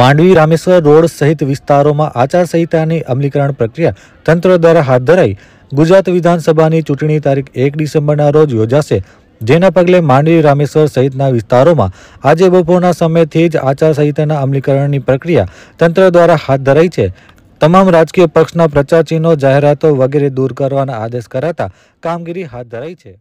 Mandvi Rameshwar road સહિત વિસ્તારોમાં આચારસંહિતાની અમલીકરણ પ્રક્રિયા તંત્ર દ્વારા હાથ ધરાઈ ગુજરાત વિધાનસભાની ચૂંટણી તારીખ એક ડિસેમ્બરના રોજ યોજાશે જેના પગલે માંડવી રામેશ્વર સહિતના વિસ્તારોમાં આજે બપોરના સમયથી જ આચારસંહિતાના અમલીકરણની પ્રક્રિયા તંત્ર દ્વારા હાથ ધરાઈ છે તમામ રાજકીય પક્ષના પ્રચાર ચિહ્નો જાહેરાતો વગેરે દૂર કરવાના આદેશ કરાતા કામગીરી હાથ ધરાઈ છે